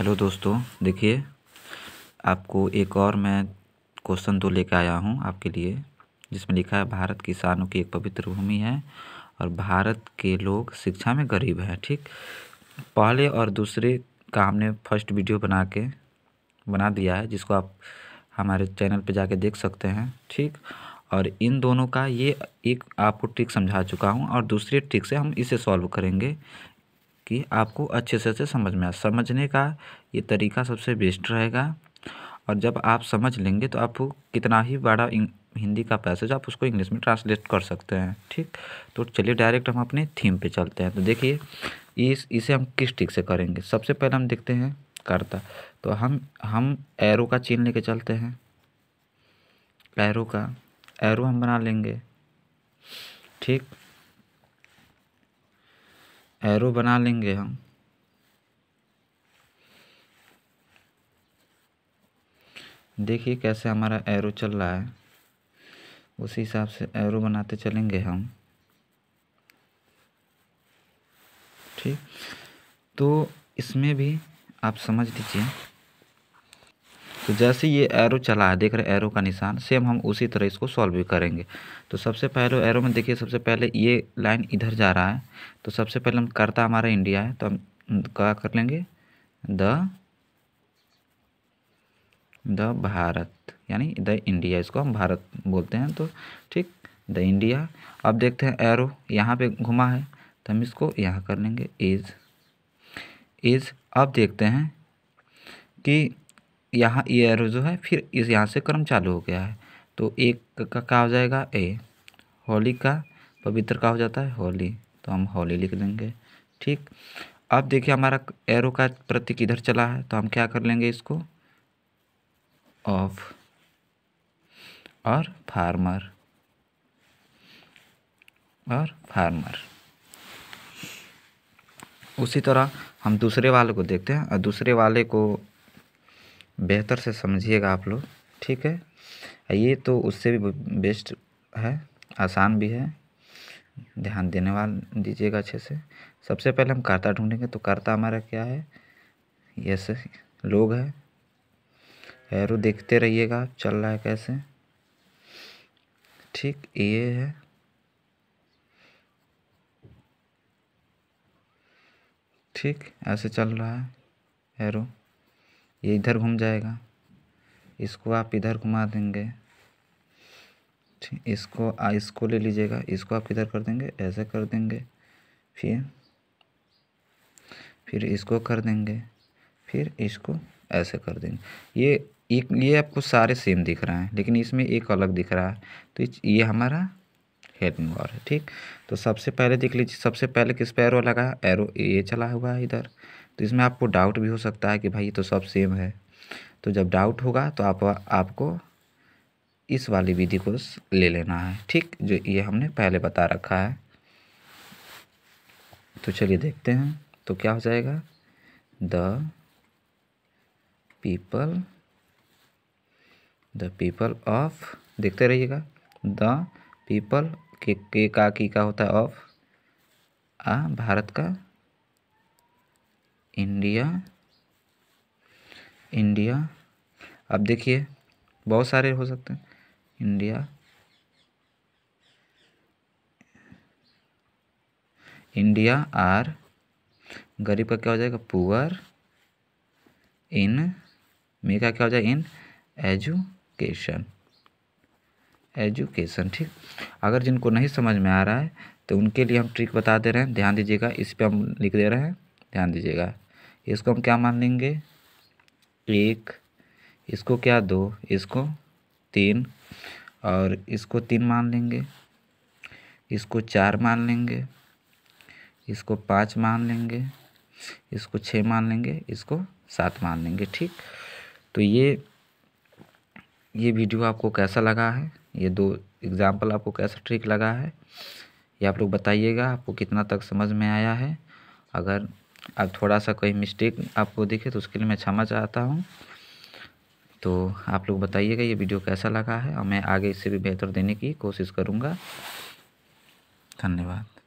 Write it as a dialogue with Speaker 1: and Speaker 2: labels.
Speaker 1: hello दोस्तों देखिए आपको एक और मैं क्वेश्चन दो लेकर आया हूँ आपके लिए जिसमें लिखा है भारत किसानों की एक पवित्र भूमि है और भारत के लोग शिक्षा में गरीब हैं ठीक पहले और दूसरे का हमने फर्स्ट वीडियो बना के बना दिया है जिसको आप हमारे चैनल पर जाके देख सकते हैं ठीक और इन दोनों का ये एक आपको ट्रिक समझा चुका हूँ और दूसरे ट्रिक से हम इसे सॉल्व करेंगे कि आपको अच्छे से अच्छे समझ में आए समझने का ये तरीका सबसे बेस्ट रहेगा और जब आप समझ लेंगे तो आप कितना ही बड़ा हिंदी का पैसेज आप उसको इंग्लिश में ट्रांसलेट कर सकते हैं ठीक तो चलिए डायरेक्ट हम अपने थीम पे चलते हैं तो देखिए इस इसे हम किस टिक से करेंगे सबसे पहले हम देखते हैं करता तो हम हम एरो का चीन लेके चलते हैं एरो का एरो हम बना लेंगे ठीक एरो बना लेंगे हम देखिए कैसे हमारा एरो चल रहा है उसी हिसाब से एरो बनाते चलेंगे हम ठीक तो इसमें भी आप समझ लीजिए तो जैसे ये एरो चला है देख रहे एरो का निशान सेम हम उसी तरह इसको सॉल्व भी करेंगे तो सबसे पहले एरो में देखिए सबसे पहले ये लाइन इधर जा रहा है तो सबसे पहले हम करता हमारा इंडिया है तो हम क्या कर लेंगे द द भारत यानी द इंडिया इसको हम भारत बोलते हैं तो ठीक द इंडिया अब देखते हैं एरो यहाँ पे घुमा है तो हम इसको यहाँ कर लेंगे इज़ इज़ अब देखते हैं कि यहाँ ये एरो जो है फिर इस यहाँ से क्रम चालू हो गया है तो एक का क्या हो जाएगा ए होली का पवित्र का हो जाता है होली तो हम होली लिख देंगे ठीक अब देखिए हमारा एरो का प्रतीक इधर चला है तो हम क्या कर लेंगे इसको ऑफ और फार्मर और फार्मर उसी तरह हम दूसरे वाले को देखते हैं और दूसरे वाले को बेहतर से समझिएगा आप लोग ठीक है ये तो उससे भी बेस्ट है आसान भी है ध्यान देने वाल दीजिएगा अच्छे से सबसे पहले हम कर्ता ढूंढेंगे तो कर्ता हमारा क्या है यस लोग है एरो देखते रहिएगा चल रहा है कैसे ठीक ये है ठीक ऐसे चल रहा है एरो ये इधर घूम जाएगा इसको आप इधर घुमा देंगे ठीक इसको आ, इसको ले लीजिएगा इसको आप इधर कर देंगे ऐसे कर देंगे फिर फिर इसको कर देंगे फिर इसको ऐसे कर देंगे ये एक ये आपको सारे सेम दिख रहा है लेकिन इसमें एक अलग दिख रहा है तो ये हमारा हेडिंग और है ठीक तो सबसे पहले देख लीजिए सबसे पहले किस पे एरो लगा एरो ये चला हुआ है इधर तो इसमें आपको डाउट भी हो सकता है कि भाई ये तो सब सेम है तो जब डाउट होगा तो आप आपको इस वाली विधि को ले लेना है ठीक जो ये हमने पहले बता रखा है तो चलिए देखते हैं तो क्या हो जाएगा the people the people of देखते रहिएगा द पीपल के के का की का होता है ऑफ आ भारत का इंडिया इंडिया अब देखिए बहुत सारे हो सकते हैं इंडिया इंडिया आर गरीब का क्या हो जाएगा पुअर इन मे का क्या हो जाएगा इन एजुकेशन एजुकेशन ठीक अगर जिनको नहीं समझ में आ रहा है तो उनके लिए हम ट्रिक बता दे रहे हैं ध्यान दीजिएगा इस पर हम लिख दे रहे हैं ध्यान दीजिएगा इसको हम क्या मान लेंगे एक इसको क्या दो इसको तीन और इसको तीन मान लेंगे इसको चार मान लेंगे इसको पाँच मान लेंगे इसको छः मान लेंगे इसको सात मान लेंगे ठीक तो ये ये वीडियो आपको कैसा लगा है ये दो एग्ज़ाम्पल आपको कैसा ट्रिक लगा है ये आप लोग बताइएगा आपको कितना तक समझ में आया है अगर अब थोड़ा सा कोई मिस्टेक आपको दिखे तो उसके लिए मैं क्षमा चाहता हूँ तो आप लोग बताइएगा ये वीडियो कैसा लगा है और मैं आगे इससे भी बेहतर देने की कोशिश करूँगा धन्यवाद